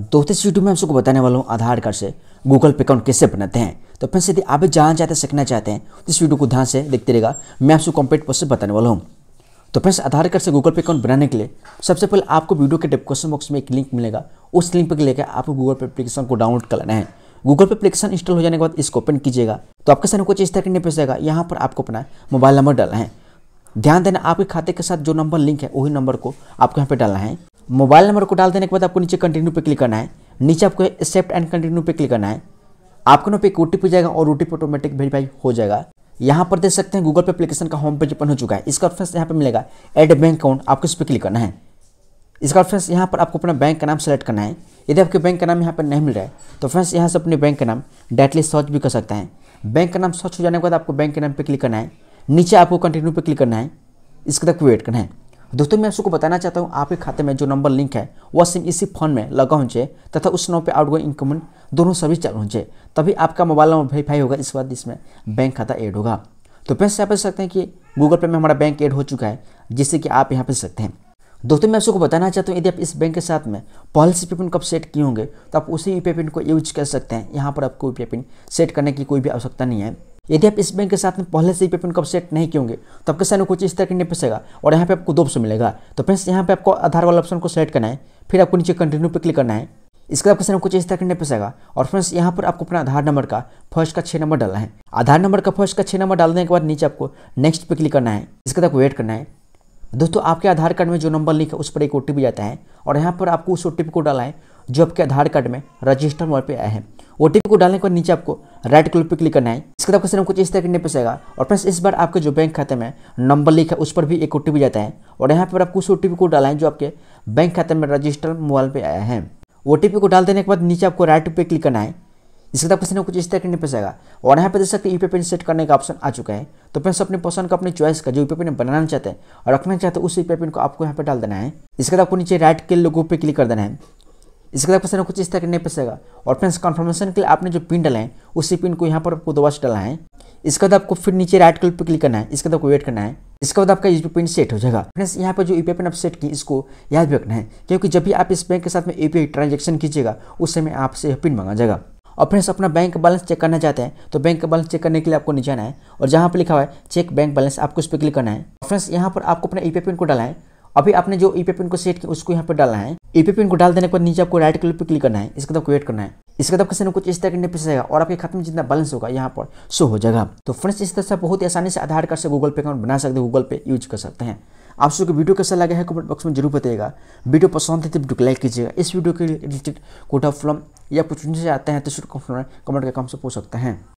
दोस्तों इस वीडियो में हम सबको बताने वाला हूँ आधार कार्ड से गूगल पे अकाउंट कैसे बनाते हैं तो फ्रेंड्स यदि आप भी जानना चाहते हैं सीखना चाहते हैं तो इस वीडियो को ध्यान से देखते रहेगा मैं आपको कंप्लीट प्रोसेस बताने वाला हूँ तो फ्रेंड्स आधार कार्ड से गूगल पे अकाउंट बनाने के लिए सबसे पहले आपको वीडियो के डिस्क्रिप्शन बॉक्स में एक लिंक मिलेगा उस लिंक पर लेकर आपको गूगल पे एप्लीकेशन को डाउनलोड कर लेना है गूगल पे एप्लीकेशन इंस्टॉल हो जाने के बाद इसको ओपन कीजिएगा तो आपके सामने कुछ इस तरह नहीं जाएगा यहाँ पर आपको अपना मोबाइल नंबर डालना है ध्यान देना आपके खाते के साथ जो नंबर लिंक है वही नंबर को आपको यहाँ पर डालना है मोबाइल नंबर को डाल देने के बाद आपको नीचे कंटिन्यू पे क्लिक करना है नीचे आपको एक्सेप्ट एंड कंटिन्यू पे क्लिक करना है आपके नो पे एक ओ जाएगा और ओ ऑटोमेटिक वेरीफाई हो जाएगा यहाँ पर देख सकते हैं गूगल पे एप्लीकेशन का होम पेज ओपन हो चुका है इसका ऑप्शन यहाँ पर मिलेगा एड बैंक अकाउंट आपको इस पर क्लिक करना है इसका ऑप्शन यहाँ पर आपको अपना बैंक का नाम सेलेक्ट करना है यदि आपके बैंक का नाम यहाँ पर नहीं मिल रहा है तो फ्रेंड्स यहाँ से अपने बैंक का नाम डायरेक्टली सर्च भी कर सकते हैं बैंक का नाम सर्च हो जाने के बाद आपको बैंक के नाम पर क्लिक करना है नीचे आपको कंटिन्यू पर क्लिक करना है इसके तक वेट करना है दोस्तों मैं आपको बताना चाहता हूँ आपके खाते में जो नंबर लिंक है वह सिम इसी फोन में लगा होंचे तथा उस नंबर पर आउटगोइंग इनकमिंग दोनों सभी चालू होंचे तभी आपका मोबाइल नंबर वेरीफाई होगा इस बाद इसमें बैंक खाता ऐड होगा तो फिर से आप देख सकते हैं कि गूगल पे में हमारा बैंक ऐड हो चुका है जिससे कि आप यहाँ पे सकते हैं दोस्तों मैं आपको बताना चाहता हूँ यदि आप इस बैंक के साथ में पॉलिसी पे पिन कब सेट किए होंगे तो आप उसी यू पिन को यूज कर सकते हैं यहाँ पर आपको यू पिन सेट करने की कोई भी आवश्यकता नहीं है यदि आप इस बैंक के साथ में पहले से ही पेमेंट कब सेट नहीं किए तो आपके सामने कुछ इस तरह करने पसेगा और यहाँ पे आपको दो ऑप्शन मिलेगा तो फ्रेंड्स यहाँ पे आपको आधार वाला ऑप्शन को सेलेक्ट करना है फिर आपको नीचे कंटिन्यू पे क्लिक करना है इसके बाद आपके कुछ इस तरह करने पसेगा और फ्रेंड्स यहाँ पर आपको अपना आधार नंबर का फर्स्ट का छः नंबर डालना है आधार नंबर का फर्स्ट का छः नंबर डालने के बाद नीचे आपको नेक्स्ट पे क्लिक करना है इसके बाद आपको वेट करना है दोस्तों आपके आधार कार्ड में जो नंबर लिखा है उस पर एक ओ जाता है और यहाँ पर आपको उस ओ को डाला है जो आपके आधार कार्ड में रजिस्टर नंबर पर आया है ओ को डालने के बाद नीचे आपको राइट क्लिक पर क्लिक करना है इसके बाद सिर्फ कुछ इस तरह करने पड़ेगा और फ्रेंड्स इस बार आपके जो बैंक खाते में नंबर लिखा है उस पर भी एक ओ जाता है और यहाँ पर आपको उस ओ को डाला है जो आपके बैंक खाते में रजिस्टर मोबाइल पर आया है ओ को डाल देने के बाद नीचे आपको राइट पे क्लिक करना है इसके बाद आपको कुछ इस तरह करने पड़ेगा और यहाँ पर देख सकते यूपी पिन सेट करने का ऑप्शन आ चुका है तो फ्रेंड्स अपने पसंद का अपनी चॉइस का जो यूपी पिन बनाना चाहते हैं और रखना चाहते हैं उस यूपी पिन को आपको यहाँ पर डाल देना है इसके बाद आपको नीचे राइट के लोगों पर क्लिक कर देना है इसके अलावा क्वेश्चन कुछ इस तरह नहीं पड़ेगा और फ्रेंड्स कन्फर्मेशन के लिए आपने जो पिन डाला है उसी पिन को यहाँ पर आपको दोबारा डाला है इसके बाद आपको फिर नीचे राइट क्लिक पर क्लिक करना है इसके बाद आपको वेट करना है इसके बाद आपका यूपी पिन सेट हो जाएगा फ्रेंड्स यहाँ पर जो यूपी पिन आप सेट की इसको याद भी रखना है क्योंकि जब भी आप इस बैंक के साथ में यू ट्रांजेक्शन कीजिएगा उस समय आपसे यह पिन मांगा जाएगा और फ्रेंड्स अपना बैंक बैलेंस चेक करना चाहते हैं तो बैंक बैलेंस चेक करने के लिए आपको नीचे आना है और जहाँ पर लिखा हुआ है चेक बैंक बैलेंस आपको उस पर क्लिक करना है फ्रेंड्स यहाँ पर आपको अपना यू पिन को डाला है अभी आपने जो ईपे e पिन को सेट किया उसको यहाँ पे डालना है ईपी e पिन को डाल देने के बाद नीचे आपको राइट क्लिक पे क्लिक करना है इसके तब वेट करना है इसके तब ने कुछ इस तरह करने पीछेगा और आपके खाते में जितना बैलेंस होगा यहाँ पर शो हो जाएगा तो फ्रेंड्स इस तरह से बहुत ही आसानी से आधार कार्ड से गूगल पे अकाउंट बना सकते हैं गूगल पे यूज कर सकते हैं आप सबको वीडियो कैसा लगा है कमेंट बॉक्स में जरूर बताइएगा वीडियो पसंद है तो वीडियो को लाइक कीजिएगा इस वीडियो के रिलेटेड कोटा फ्लॉम या कुछ आते हैं तो कमेंट के काम से पूछ सकते हैं